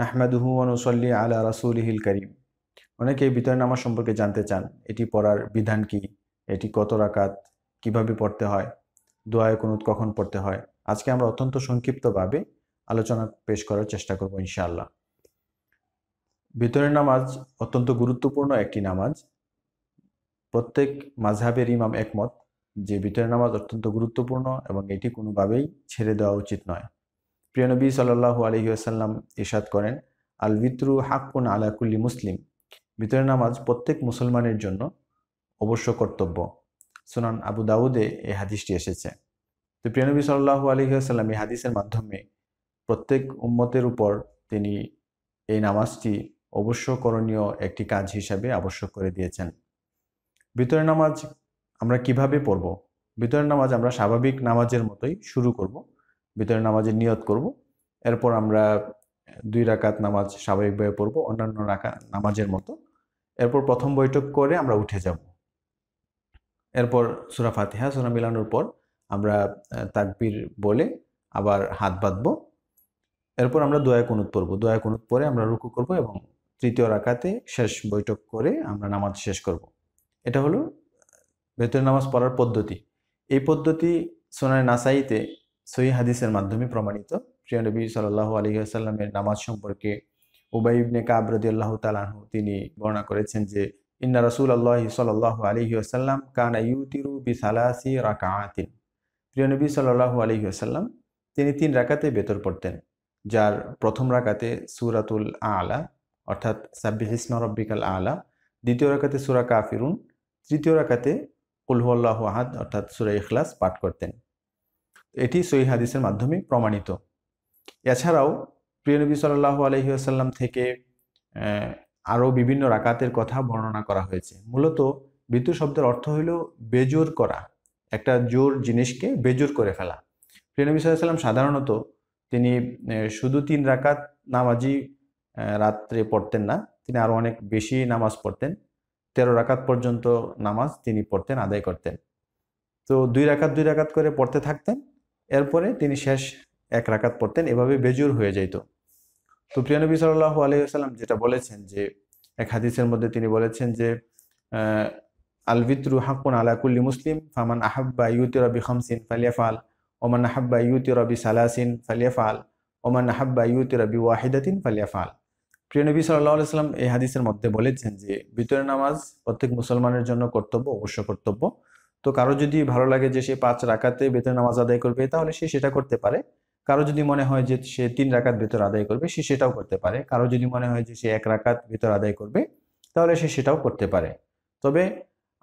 নাহমাদুহু অনুসল্লি আলা রাসুলহিল করিম অনেকে বিতয় নামাজ সম্পর্কে জানতে চান এটি পড়ার বিধান কি এটি কত রাকাত কিভাবে পড়তে হয় দোয়ায় কোন কখন পড়তে হয় আজকে আমরা অত্যন্ত সংক্ষিপ্তভাবে আলোচনা পেশ করার চেষ্টা করব ইনশাআল্লাহ বিতরের নামাজ অত্যন্ত গুরুত্বপূর্ণ একটি নামাজ প্রত্যেক মাঝহাবের ইমাম একমত যে বিতরের নামাজ অত্যন্ত গুরুত্বপূর্ণ এবং এটি কোনোভাবেই ছেড়ে দেওয়া উচিত নয় প্রিয়নবী সাল্লাহ আলহি আসাল্লাম ইসাদ করেন আল বিতরু হাক্কুন আলাকুল্লি মুসলিম বিতরের নামাজ প্রত্যেক মুসলমানের জন্য অবশ্য কর্তব্য সুনান আবু দাউদে এই হাদিসটি এসেছে তো প্রিয়নবী সাল্লাহু আলহি আসাল্লাম এই হাদিসের মাধ্যমে প্রত্যেক উম্মতের উপর তিনি এই নামাজটি অবশ্য করণীয় একটি কাজ হিসাবে আবশ্যক করে দিয়েছেন বিতরের নামাজ আমরা কিভাবে পড়ব বিতরের নামাজ আমরা স্বাভাবিক নামাজের মতোই শুরু করব ভিতরে নামাজের নিয়ত করব এরপর আমরা দুই রাকাত নামাজ স্বাভাবিকভাবে পড়ব অন্যান্য রাখা নামাজের মতো এরপর প্রথম বৈঠক করে আমরা উঠে যাব এরপর সুরা ফাতিহা সুরা মিলানোর পর আমরা তাকবির বলে আবার হাত বাঁধব এরপর আমরা দোয়া কুনুত পড়ব দোয়া কুনুত পরে আমরা রুকু করব এবং তৃতীয় রাকাতে শেষ বৈঠক করে আমরা নামাজ শেষ করব এটা হলো ভেতরে নামাজ পড়ার পদ্ধতি এই পদ্ধতি সোনায় নাসাইতে সই হাদিসের মাধ্যমে প্রমাণিত প্রিয়নবী সাল্লাহ আলী আসাল্লামের নামাজ সম্পর্কে উবাই ইবনে কাব আল্লাহ তালাহ তিনি বর্ণনা করেছেন যে ইন্না রসুল আল্লাহ সাল্লাহ আলী আসাল্লাম কান ইউতিরু বি সালাসি রাকাতিন প্রিয়নবী সাল্লাহু আলী আসাল্লাম তিনি তিন রাকাতে বেতর পড়তেন যার প্রথম রাকাতে সুরাতুল আলা অর্থাৎ সাব্বি হিসমা রব্বিকাল আলা দ্বিতীয় রাকাতে সুরা কাফিরুন তৃতীয় রাকাতে কুলহ আল্লাহ আহাদ অর্থাৎ সুরা ইখলাস পাঠ করতেন এটি সহি হাদিসের মাধ্যমে প্রমাণিত এছাড়াও প্রিয়নবী সাল্লাহ আসাল্লাম থেকে আরও বিভিন্ন রাকাতের কথা বর্ণনা করা হয়েছে মূলত বিদ্যুৎ শব্দের অর্থ হইল বেজোর করা একটা জোর জিনিসকে বেজোর করে ফেলা প্রিয়নবী সাল্লাম সাধারণত তিনি শুধু তিন রাকাত নামাজি রাত্রে পড়তেন না তিনি আরও অনেক বেশি নামাজ পড়তেন তেরো রাকাত পর্যন্ত নামাজ তিনি পড়তেন আদায় করতেন তো দুই রাকাত দুই রাকাত করে পড়তে থাকতেন এরপরে তিনি শেষ এক রাকাত পড়তেন এভাবে বেজুর হয়ে যাইত তো প্রিয়ানবী সাল্লাহ আলাইসাল্লাম যেটা বলেছেন যে এক হাদিসের মধ্যে তিনি বলেছেন যে আলবিত্রু হাকুন আলাকুল্লি মুসলিম ফামান আহাব্বা ইউতি রবি খামসিন ফালিয়াফাল ওমান আহাব্বা ইউতি রবি সালাসিন ফালিয়াফাল ওমান আহাব্বা ইউতি রবি ওয়াহিদাতিন ফালিয়াফাল প্রিয়নবী সাল্লাহ আলাইসাল্লাম এই হাদিসের মধ্যে বলেছেন যে বিতরের নামাজ প্রত্যেক মুসলমানের জন্য কর্তব্য অবশ্য কর্তব্য তো কারো যদি ভালো লাগে যে সে পাঁচ রাখাতে বেতন নামাজ আদায় করবে তাহলে সে সেটা করতে পারে কারো যদি মনে হয় যে সে তিন রাকাত ভেতর আদায় করবে সে সেটাও করতে পারে কারো যদি মনে হয় যে সে এক রাকাত ভেতর আদায় করবে তাহলে সে সেটাও করতে পারে তবে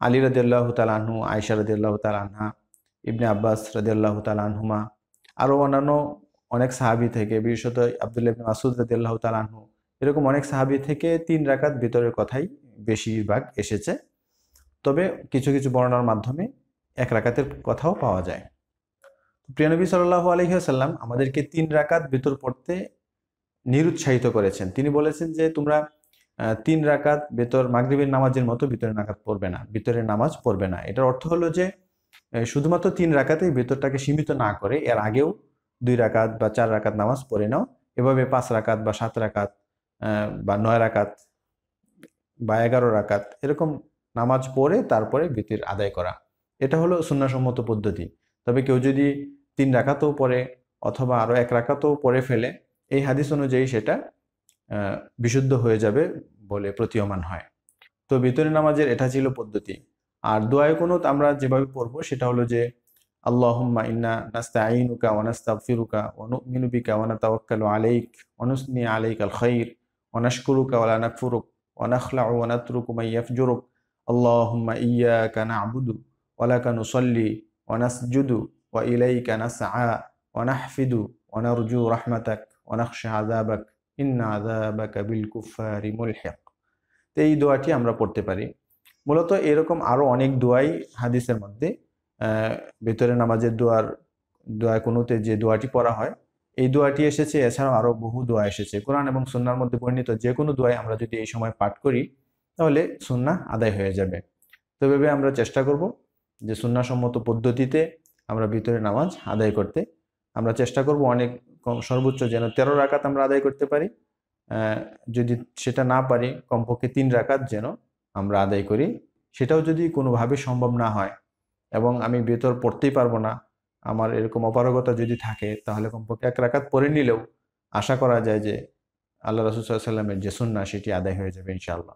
আলী রদুল্লাহ তালাহু আয়সা রদুল্লাহ তালাহা ইবনে আব্বাস রদুল্লাহ তালাহুমা আরও অন্যান্য অনেক সাহাবি থেকে বিশেষত আবদুল্লা ইবনে মাসুদ রদুল্লাহ তালাহু এরকম অনেক সাহাবি থেকে তিন রাকাত ভেতরের কথাই বেশিরভাগ এসেছে তবে কিছু কিছু বর্ণার মাধ্যমে এক রাকাতের কথাও পাওয়া যায় প্রিয়নবী সাল্লাহ আলহিহাসাল্লাম আমাদেরকে তিন রাকাত বেতর পড়তে নিরুৎসাহিত করেছেন তিনি বলেছেন যে তোমরা তিন রাকাত বেতর মাগরীবের নামাজের মতো ভিতরের নাকাত পড়বে না ভিতরের নামাজ পড়বে না এটার অর্থ হলো যে শুধুমাত্র তিন রাকাতেই ভেতরটাকে সীমিত না করে এর আগেও দুই রাকাত বা চার রাকাত নামাজ পড়ে নাও এভাবে পাঁচ রাকাত বা সাত রাকাত বা নয় রাকাত বা এগারো রাকাত এরকম নামাজ পড়ে তারপরে বিতির আদায় করা এটা হলো সুন্নাসম্মত পদ্ধতি তবে কেউ যদি তিন রাখাতেও পরে অথবা আরও এক রাখাতেও পরে ফেলে এই হাদিস অনুযায়ী সেটা বিশুদ্ধ হয়ে যাবে বলে প্রতীয়মান হয় তো বিতরী নামাজের এটা ছিল পদ্ধতি আর দোয়ায় কোনত আমরা যেভাবে পড়ব সেটা হলো যে আল্লাহম্মা ইন্না নাস্তা আইনুকা ওয়ানাস্তা ফিরুকা মিনুবিকা ওয়ানা তাওয়াক্কালু আলাইক অনুসনি আলাইক আল খৈর অনাশকুরুকা ওয়ালা নাকফুরুক অনাখলা ওয়ানাতরুকুমাইয়াফ জুরুক আল্লাহুম্মা ইয়াকা না'বুদু ওয়া লাকা নুসাল্লি ওয়া নাসজুদু ওয়া ইলাইকা নাসআ ওয়া নাহফিদু ওয়া নারজু রাহমাতাক ওয়া নাখশা আযাবাক ইন্না আযাবাকা বিল কুফারি মুলহিক তো এই দোয়াটি আমরা পড়তে পারি মূলত এরকম আরো অনেক দোয়াই হাদিসের মধ্যে ভিতরে নামাজের দোয়ার দোয়া কোনোতে যে দোয়াটি পড়া হয় এই দোয়াটি এসেছে এছাড়াও আরও বহু দোয়া এসেছে কোরআন এবং সন্ন্যার মধ্যে বর্ণিত যে কোনো দোয়াই আমরা যদি এই সময় পাঠ করি তাহলে সুন্না আদায় হয়ে যাবে তো এভাবে আমরা চেষ্টা করব যে সুন্নাসম্মত পদ্ধতিতে আমরা ভিতরে নামাজ আদায় করতে আমরা চেষ্টা করব অনেক কম সর্বোচ্চ যেন তেরো রাকাত আমরা আদায় করতে পারি যদি সেটা না পারি কমপক্ষে তিন রাকাত যেন আমরা আদায় করি সেটাও যদি কোনোভাবে সম্ভব না হয় এবং আমি বেতর পড়তেই পারবো না আমার এরকম অপারগতা যদি থাকে তাহলে কমপক্ষে এক রাকাত পরে নিলেও আশা করা যায় যে আল্লাহ রসুল্লাহ সাল্লামের যে সুন্না সেটি আদায় হয়ে যাবে ইনশাআল্লাহ